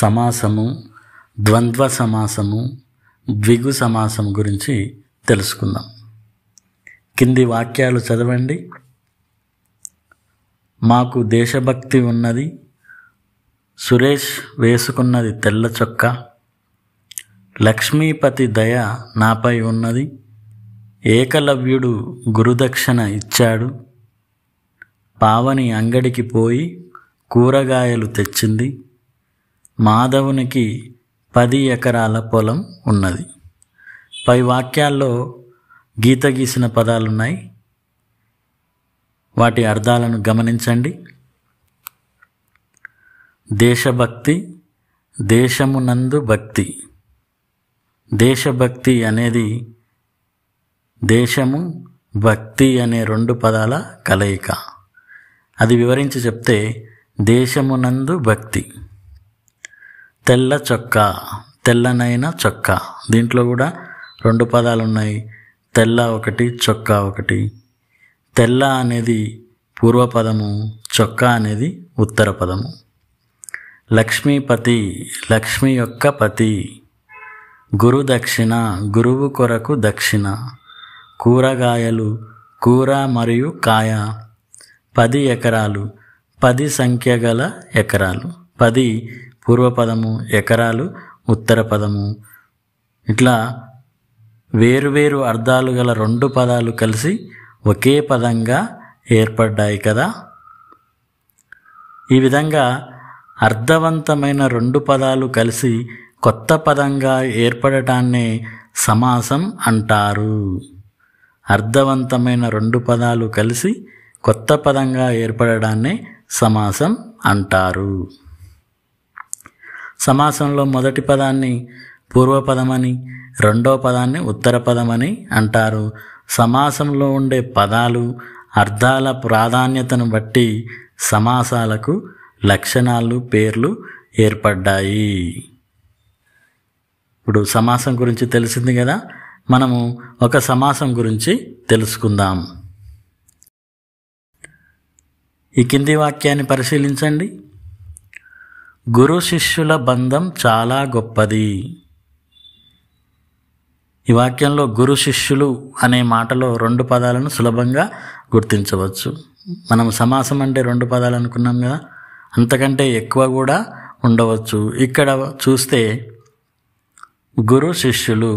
సమాసము ద్వంద్వ సమాసము ద్విగు సమాసం గురించి తెలుసుకుందాం కింది వాక్యాలు చదవండి మాకు దేశభక్తి ఉన్నది సురేష్ వేసుకున్నది తెల్ల చొక్క లక్ష్మీపతి దయ నాపై ఉన్నది ఏకలవ్యుడు గురుదక్షిణ ఇచ్చాడు పావని అంగడికి పోయి కూరగాయలు తెచ్చింది మాధవునికి పది ఎకరాల పొలం ఉన్నది పై వాక్యాల్లో గీత గీసిన పదాలున్నాయి వాటి అర్థాలను గమనించండి దేశభక్తి దేశమునందు భక్తి దేశభక్తి అనేది దేశము భక్తి అనే రెండు పదాల కలయిక అది వివరించి చెప్తే దేశమునందు భక్తి తెల్ల చొక్క తెల్లనైన చొక్క దీంట్లో కూడా రెండు పదాలు ఉన్నాయి తెల్ల ఒకటి చొక్కా ఒకటి తెల్ల అనేది పూర్వపదము చొక్క అనేది ఉత్తర పదము లక్ష్మీపతి లక్ష్మి యొక్క పతి గురు దక్షిణ గురువు కొరకు దక్షిణ కూరగాయలు కూర మరియు కాయ పది ఎకరాలు పది సంఖ్య గల ఎకరాలు పది పూర్వపదము ఎకరాలు ఉత్తర పదము ఇట్లా వేరువేరు అర్థాలు గల రెండు పదాలు కలిసి ఒకే పదంగా ఏర్పడ్డాయి కదా ఈ విధంగా అర్థవంతమైన రెండు పదాలు కలిసి కొత్త పదంగా ఏర్పడటాన్నే సమాసం అంటారు అర్థవంతమైన రెండు పదాలు కలిసి కొత్త పదంగా ఏర్పడడాన్నే సమాసం అంటారు సమాసంలో మొదటి పదాన్ని పూర్వపదమని రెండో పదాన్ని ఉత్తర పదమని అంటారు సమాసంలో ఉండే పదాలు అర్థాల ప్రాధాన్యతను బట్టి సమాసాలకు లక్షణాలు పేర్లు ఏర్పడ్డాయి ఇప్పుడు సమాసం గురించి తెలిసింది కదా మనము ఒక సమాసం గురించి తెలుసుకుందాం ఈ కింది వాక్యాన్ని పరిశీలించండి గురు శిష్యుల బంధం చాలా గొప్పది ఈ వాక్యంలో గురు శిష్యులు అనే మాటలో రెండు పదాలను సులభంగా గుర్తించవచ్చు మనం సమాసం అంటే రెండు పదాలు అనుకున్నాం కదా అంతకంటే ఎక్కువ కూడా ఉండవచ్చు ఇక్కడ చూస్తే గురు శిష్యులు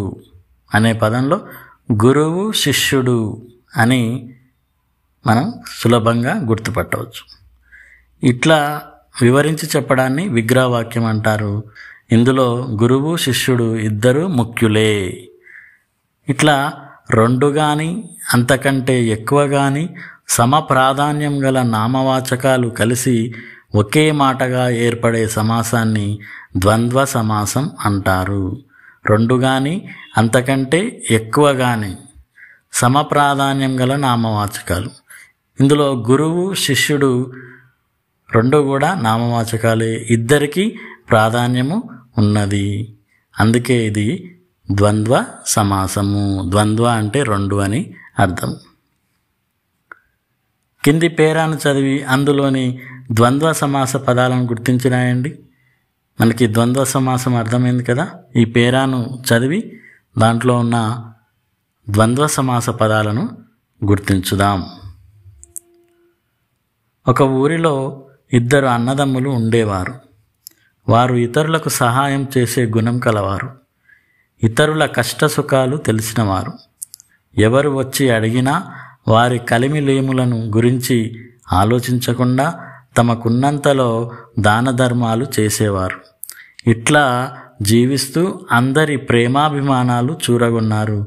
అనే పదంలో గురువు శిష్యుడు అని మనం సులభంగా గుర్తుపట్టవచ్చు ఇట్లా వివరించి చెప్పడాన్ని విగ్రహవాక్యం అంటారు ఇందులో గురువు శిష్యుడు ఇద్దరు ముఖ్యులే ఇట్లా రెండు కానీ అంతకంటే ఎక్కువ కానీ సమ ప్రాధాన్యం గల నామవాచకాలు కలిసి ఒకే మాటగా ఏర్పడే సమాసాన్ని ద్వంద్వ సమాసం అంటారు రెండు కానీ అంతకంటే ఎక్కువ కానీ సమ ప్రాధాన్యం గల నామవాచకాలు ఇందులో గురువు శిష్యుడు రెండు కూడా నామవాచకాలే ఇద్దరికి ప్రాధాన్యము ఉన్నది అందుకే ఇది ద్వంద్వ సమాసము ద్వంద్వ అంటే రెండు అని అర్థం కింది పేరాను చదివి అందులోని ద్వంద్వ సమాస పదాలను గుర్తించినాయండి మనకి ద్వంద్వ సమాసం అర్థమైంది కదా ఈ పేరాను చదివి దాంట్లో ఉన్న ద్వంద్వ సమాస పదాలను గుర్తించుదాం ఒక ఊరిలో ఇద్దరు అన్నదమ్ములు ఉండేవారు వారు ఇతరులకు సహాయం చేసే గుణం కలవారు ఇతరుల కష్ట సుఖాలు తెలిసినవారు ఎవరు వచ్చి అడిగినా వారి కలిమిలేములను గురించి ఆలోచించకుండా తమకున్నంతలో దాన ధర్మాలు చేసేవారు ఇట్లా జీవిస్తూ అందరి ప్రేమాభిమానాలు చూరగొన్నారు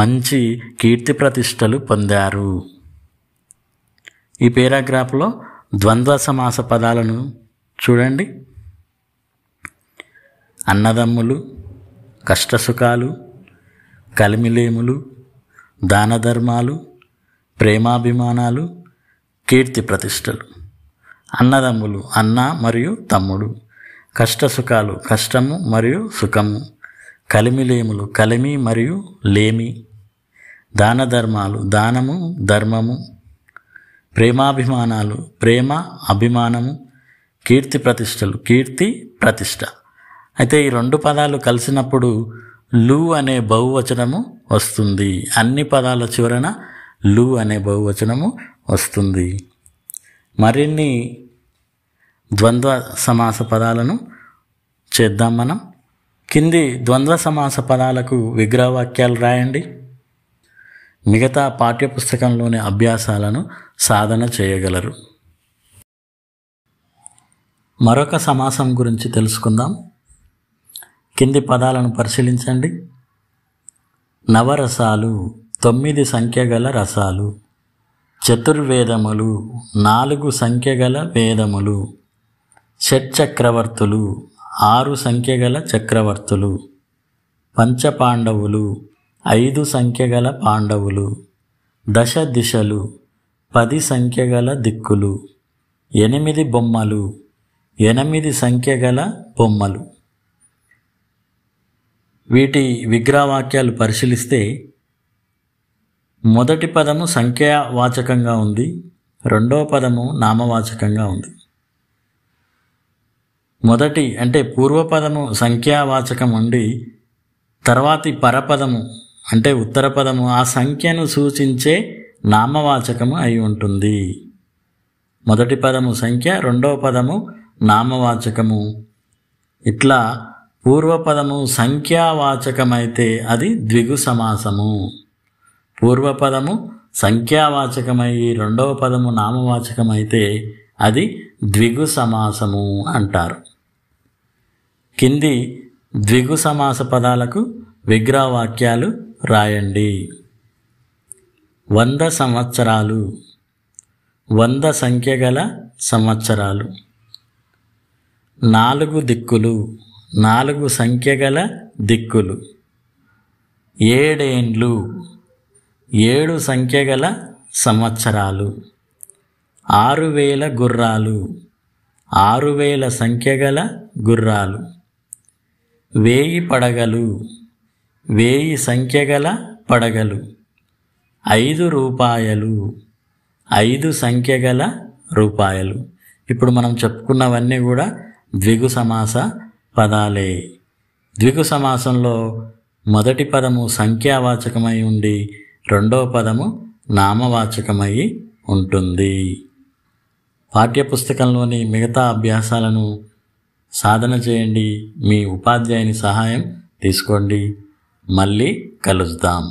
మంచి కీర్తి ప్రతిష్టలు పొందారు ఈ పేరాగ్రాఫ్లో ద్వంద్వ సమాస పదాలను చూడండి అన్నదమ్ములు కష్టసుఖాలు కలిమిలేములు దానధర్మాలు ప్రేమాభిమానాలు కీర్తి ప్రతిష్టలు అన్నదమ్ములు అన్న మరియు తమ్ముడు కష్టసుఖాలు కష్టము మరియు సుఖము కలిమిలేములు కలిమి మరియు లేమి దానధర్మాలు దానము ధర్మము ప్రేమాభిమానాలు ప్రేమ అభిమానము కీర్తి ప్రతిష్టలు కీర్తి ప్రతిష్ట అయితే ఈ రెండు పదాలు కలిసినప్పుడు లు అనే బహువచనము వస్తుంది అన్ని పదాల చివరన లు అనే బహువచనము వస్తుంది మరిన్ని ద్వంద్వ సమాస పదాలను చేద్దాం మనం కింది ద్వంద్వ సమాస పదాలకు విగ్రహవాక్యాలు రాయండి మిగతా పాఠ్యపుస్తకంలోని అభ్యాసాలను సాధన చేయగలరు మరొక సమాసం గురించి తెలుసుకుందాం కింది పదాలను పరిశీలించండి నవరసాలు తొమ్మిది సంఖ్యగల రసాలు చతుర్వేదములు నాలుగు సంఖ్యగల వేదములు షట్చక్రవర్తులు ఆరు సంఖ్యగల చక్రవర్తులు పంచపాండవులు ఐదు సంఖ్యగల పాండవులు దశ దిశలు పది సంఖ్య గల దిక్కులు ఎనిమిది బొమ్మలు ఎనిమిది సంఖ్య గల బొమ్మలు వీటి విగ్రహవాక్యాలు పరిశీలిస్తే మొదటి పదము సంఖ్యావాచకంగా ఉంది రెండవ పదము నామవాచకంగా ఉంది మొదటి అంటే పూర్వపదము సంఖ్యావాచకం ఉండి తర్వాతి పరపదము అంటే ఉత్తర పదము ఆ సంఖ్యను సూచించే నామవాచకము అయి ఉంటుంది మొదటి పదము సంఖ్య రెండవ పదము నామవాచకము ఇట్లా పూర్వపదము సంఖ్యావాచకమైతే అది ద్విగు సమాసము పూర్వపదము సంఖ్యావాచకమై రెండవ పదము నామవాచకమైతే అది ద్విగు సమాసము అంటారు కింది ద్విగు సమాస పదాలకు విగ్రహవాక్యాలు రాయండి వంద సంవత్సరాలు వంద సంఖ్య గల సంవత్సరాలు నాలుగు దిక్కులు నాలుగు సంఖ్య గల దిక్కులు ఏడేండ్లు ఏడు సంఖ్య గల సంవత్సరాలు ఆరు వేల గుర్రాలు ఆరు వేల సంఖ్య గల గుర్రాలు వేయి పడగలు వేయి సంఖ్య గల పడగలు ఐదు రూపాయలు ఐదు సంఖ్య గల రూపాయలు ఇప్పుడు మనం చెప్పుకున్నవన్నీ కూడా ద్విగు సమాస పదాలే ద్విగు సమాసంలో మొదటి పదము సంఖ్యావాచకమై ఉండి రెండవ పదము నామవాచకమై ఉంటుంది పాఠ్యపుస్తకంలోని మిగతా అభ్యాసాలను సాధన చేయండి మీ ఉపాధ్యాయుని సహాయం తీసుకోండి మళ్ళీ కలుద్దాం